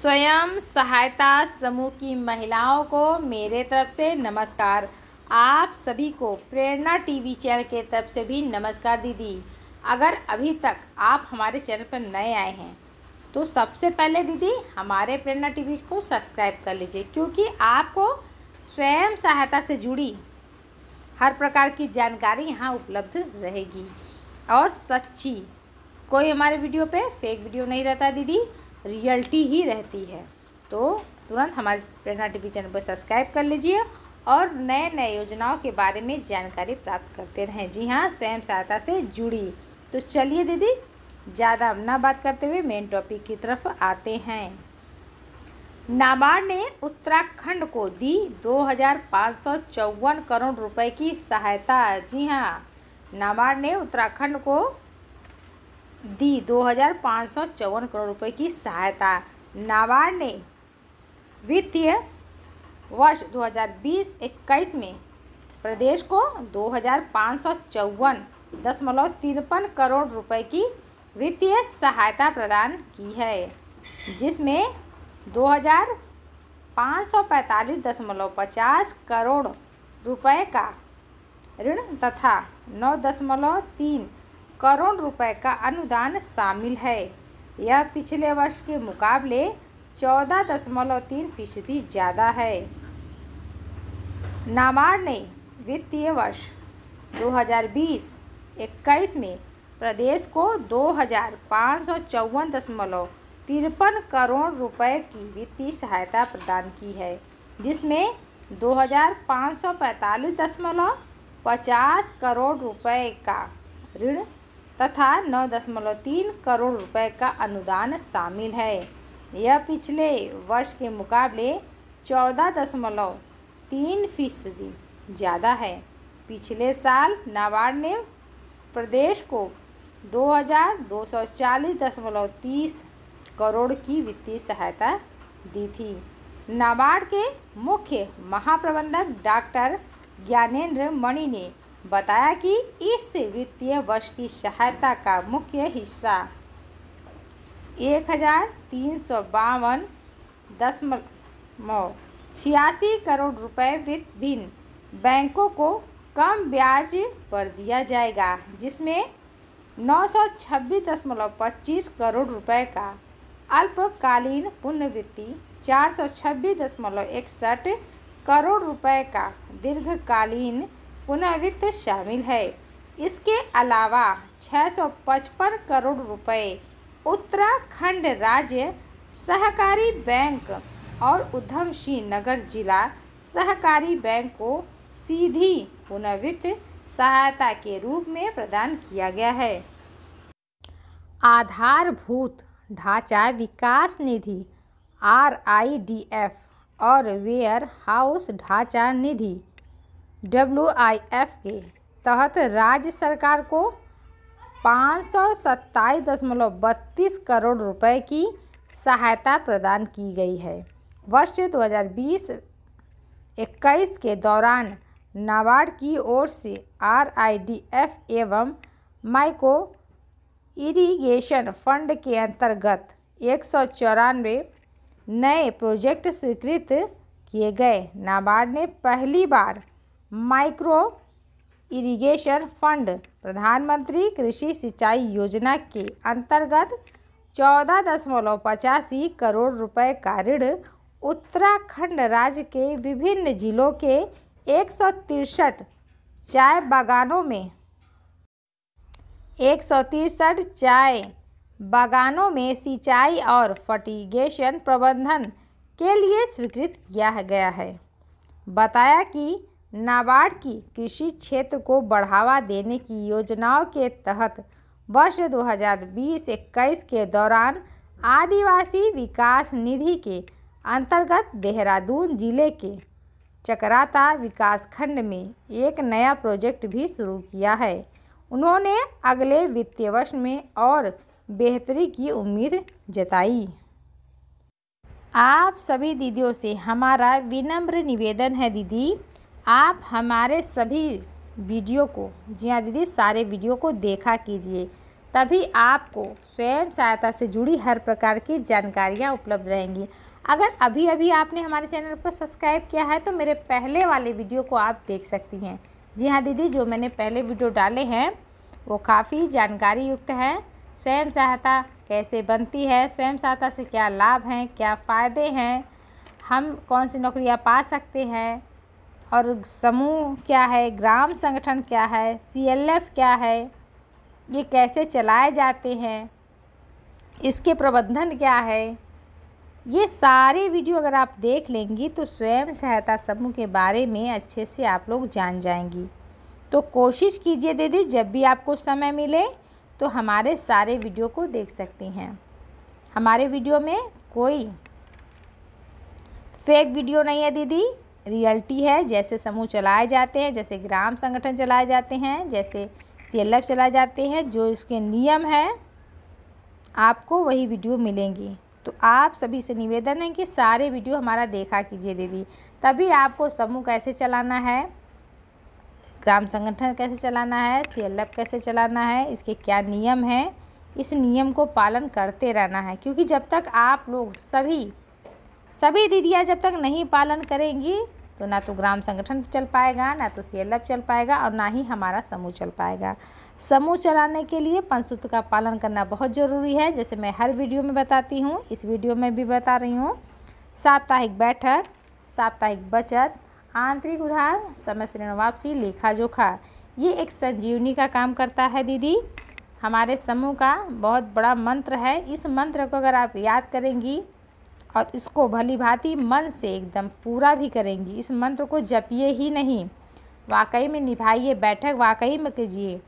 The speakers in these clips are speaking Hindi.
स्वयं सहायता समूह की महिलाओं को मेरे तरफ से नमस्कार आप सभी को प्रेरणा टीवी चैनल के तरफ से भी नमस्कार दीदी अगर अभी तक आप हमारे चैनल पर नए आए हैं तो सबसे पहले दीदी हमारे प्रेरणा टीवी को सब्सक्राइब कर लीजिए क्योंकि आपको स्वयं सहायता से जुड़ी हर प्रकार की जानकारी यहाँ उपलब्ध रहेगी और सच्ची कोई हमारे वीडियो पे फेक वीडियो नहीं रहता दीदी रियलिटी ही रहती है तो तुरंत हमारे प्रेरणा टीवी चैनल पर सब्सक्राइब कर लीजिए और नए नए योजनाओं के बारे में जानकारी प्राप्त करते रहें जी हाँ स्वयं सहायता से जुड़ी तो चलिए दीदी ज़्यादा ना बात करते हुए मेन टॉपिक की तरफ आते हैं नाबार्ड ने उत्तराखंड को दी दो करोड़ रुपए की सहायता जी हाँ नाबार्ड ने उत्तराखंड को दी दो हज़ार पाँच सौ चौवन करोड़ रुपए की सहायता नाबार्ड ने वित्तीय वर्ष दो हज़ार बीस इक्कीस में प्रदेश को दो हज़ार पाँच सौ चौवन दशमलव तिरपन करोड़ रुपए की वित्तीय सहायता प्रदान की है जिसमें दो हज़ार पाँच सौ पैंतालीस दशमलव पचास करोड़ रुपए का ऋण तथा नौ दशमलव तीन करोड़ रुपए का अनुदान शामिल है यह पिछले वर्ष के मुकाबले चौदह दशमलव तीन फीसदी ज़्यादा है नाबार्ड ने वित्तीय वर्ष 2020-21 में प्रदेश को दो हज़ार पाँच सौ चौवन दशमलव तिरपन करोड़ रुपए की वित्तीय सहायता प्रदान की है जिसमें दो हज़ार पाँच सौ पैंतालीस दशमलव पचास करोड़ रुपए का ऋण तथा 9.3 करोड़ रुपए का अनुदान शामिल है यह पिछले वर्ष के मुकाबले 14.3 फीसदी ज़्यादा है पिछले साल नाबार्ड ने प्रदेश को 2240.30 करोड़ की वित्तीय सहायता दी थी नाबार्ड के मुख्य महाप्रबंधक डॉक्टर ज्ञानेंद्र मणि ने बताया कि इस वित्तीय वर्ष की सहायता का मुख्य हिस्सा एक हजार तीन सौ बावन दशमलव छियासी करोड़ रुपए वित्त भिन्न बैंकों को कम ब्याज पर दिया जाएगा जिसमें नौ सौ छब्बीस दशमलव पच्चीस करोड़ रुपए का अल्पकालीन पुनर्वृत्ति चार सौ छब्बीस दशमलव इकसठ करोड़ रुपए का दीर्घकालीन पुनर्वित्त शामिल है इसके अलावा 655 करोड़ रुपए उत्तराखंड राज्य सहकारी बैंक और उधमसिंह नगर जिला सहकारी बैंक को सीधी पुनर्वित्त सहायता के रूप में प्रदान किया गया है आधारभूत ढांचा विकास निधि आर आई डी एफ और वेयर हाउस ढांचा निधि डब्ल्यू के तहत राज्य सरकार को पाँच करोड़ रुपए की सहायता प्रदान की गई है वर्ष 2020-21 के दौरान नाबार्ड की ओर से आर एवं माइको इरिगेशन फंड के अंतर्गत एक नए प्रोजेक्ट स्वीकृत किए गए नाबार्ड ने पहली बार माइक्रो इरिगेशन फंड प्रधानमंत्री कृषि सिंचाई योजना के अंतर्गत चौदह दशमलव पचासी करोड़ रुपए का ऋण उत्तराखंड राज्य के विभिन्न जिलों के एक सौ तिरसठ चाय बागानों में एक सौ तिरसठ चाय बागानों में सिंचाई और फर्टिगेशन प्रबंधन के लिए स्वीकृत किया गया है बताया कि नाबार्ड की कृषि क्षेत्र को बढ़ावा देने की योजनाओं के तहत वर्ष 2020 हज़ार के दौरान आदिवासी विकास निधि के अंतर्गत देहरादून जिले के चकराता खंड में एक नया प्रोजेक्ट भी शुरू किया है उन्होंने अगले वित्तीय वर्ष में और बेहतरी की उम्मीद जताई आप सभी दीदियों से हमारा विनम्र निवेदन है दीदी आप हमारे सभी वीडियो को जी हाँ दीदी सारे वीडियो को देखा कीजिए तभी आपको स्वयं सहायता से जुड़ी हर प्रकार की जानकारियाँ उपलब्ध रहेंगी अगर अभी अभी आपने हमारे चैनल को सब्सक्राइब किया है तो मेरे पहले वाले वीडियो को आप देख सकती हैं जी हाँ दीदी जो मैंने पहले वीडियो डाले हैं वो काफ़ी जानकारी युक्त हैं स्वयं सहायता कैसे बनती है स्वयं सहायता से क्या लाभ हैं क्या फ़ायदे हैं हम कौन सी नौकरियाँ पा सकते हैं और समूह क्या है ग्राम संगठन क्या है सीएलएफ क्या है ये कैसे चलाए जाते हैं इसके प्रबंधन क्या है ये सारे वीडियो अगर आप देख लेंगी तो स्वयं सहायता समूह के बारे में अच्छे से आप लोग जान जाएंगी तो कोशिश कीजिए दीदी जब भी आपको समय मिले तो हमारे सारे वीडियो को देख सकती हैं हमारे वीडियो में कोई फेक वीडियो नहीं है दीदी रियलिटी है जैसे समूह चलाए जाते हैं जैसे ग्राम संगठन चलाए जाते हैं जैसे सी एल चलाए जाते हैं जो इसके नियम हैं आपको वही वीडियो मिलेंगी तो आप सभी से निवेदन है कि सारे वीडियो हमारा देखा कीजिए दीदी तभी आपको समूह कैसे चलाना है ग्राम संगठन कैसे चलाना है सी कैसे चलाना है इसके क्या नियम हैं इस नियम को पालन करते रहना है क्योंकि जब तक आप लोग सभी सभी दीदियाँ जब तक नहीं पालन करेंगी तो ना तो ग्राम संगठन चल पाएगा ना तो सी चल पाएगा और ना ही हमारा समूह चल पाएगा समूह चलाने के लिए पंचसूत्र का पालन करना बहुत ज़रूरी है जैसे मैं हर वीडियो में बताती हूँ इस वीडियो में भी बता रही हूँ साप्ताहिक बैठक साप्ताहिक बचत आंतरिक उधार समय ऋण वापसी लेखा जोखा ये एक संजीवनी का काम करता है दीदी हमारे समूह का बहुत बड़ा मंत्र है इस मंत्र को अगर आप याद करेंगी और इसको भली भांति मन से एकदम पूरा भी करेंगी इस मंत्र को जपिए ही नहीं वाकई में निभाइए बैठक वाकई में कीजिए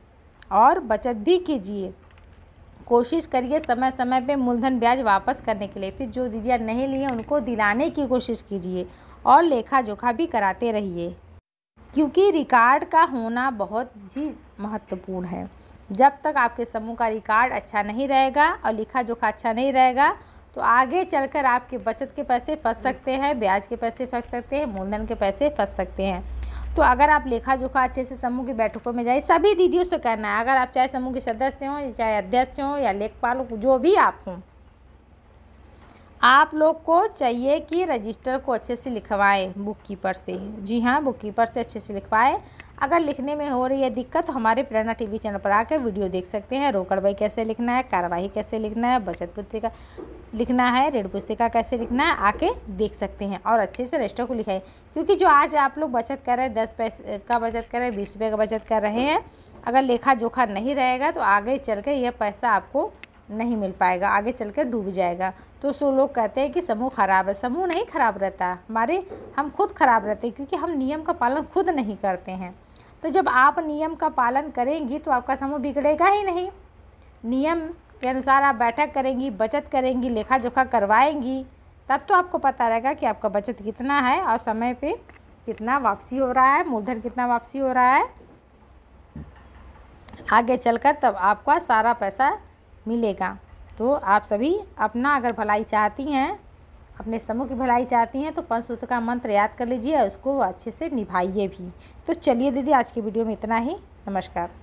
और बचत भी कीजिए कोशिश करिए समय समय पे मूलधन ब्याज वापस करने के लिए फिर जो दीदियाँ नहीं लिए उनको दिलाने की कोशिश कीजिए और लेखा जोखा भी कराते रहिए क्योंकि रिकॉर्ड का होना बहुत ही महत्वपूर्ण है जब तक आपके समूह का रिकॉर्ड अच्छा नहीं रहेगा और लिखा जोखा अच्छा नहीं रहेगा तो आगे चलकर आपके बचत के पैसे फंस सकते हैं ब्याज के पैसे फंस सकते हैं मूलधन के पैसे फंस सकते हैं तो अगर आप लेखा जोखा अच्छे से समूह की बैठकों में जाइए सभी दीदियों से कहना है अगर आप चाहे समूह के सदस्य हों चाहे अध्यक्ष हों या लेखपाल जो भी आप हों आप लोग को चाहिए कि रजिस्टर को अच्छे से लिखवाएं बुक कीपर से जी हाँ बुक कीपर से अच्छे से लिखवाएं अगर लिखने में हो रही है दिक्कत तो हमारे प्रेरणा टीवी चैनल पर आकर वीडियो देख सकते हैं रोकड़ भाई कैसे लिखना है कार्यवाही कैसे लिखना है बचत पुस्तिका लिखना है ऋण पुस्तिका कैसे लिखना है आके देख सकते हैं और अच्छे से रजिस्टर को लिखाए क्योंकि जो आज आप लोग बचत कर रहे हैं दस पैसे का बचत कर रहे हैं बीस रुपये का बचत कर रहे हैं अगर लेखा जोखा नहीं रहेगा तो आगे चल कर यह पैसा आपको नहीं मिल पाएगा आगे चल कर डूब जाएगा तो सो लोग कहते हैं कि समूह खराब है समूह नहीं खराब रहता हमारे हम खुद खराब रहते हैं क्योंकि हम नियम का पालन खुद नहीं करते हैं तो जब आप नियम का पालन करेंगी तो आपका समूह बिगड़ेगा ही नहीं नियम के अनुसार आप बैठक करेंगी बचत करेंगी लेखा जोखा करवाएंगी तब तो आपको पता रहेगा कि आपका बचत कितना है और समय पे कितना वापसी हो रहा है मूलधन कितना वापसी हो रहा है आगे चलकर तब आपका सारा पैसा मिलेगा तो आप सभी अपना अगर भलाई चाहती हैं अपने समूह की भलाई चाहती हैं तो पंचसूत्र का मंत्र याद कर लीजिए और उसको अच्छे से निभाइए भी तो चलिए दीदी आज की वीडियो में इतना ही नमस्कार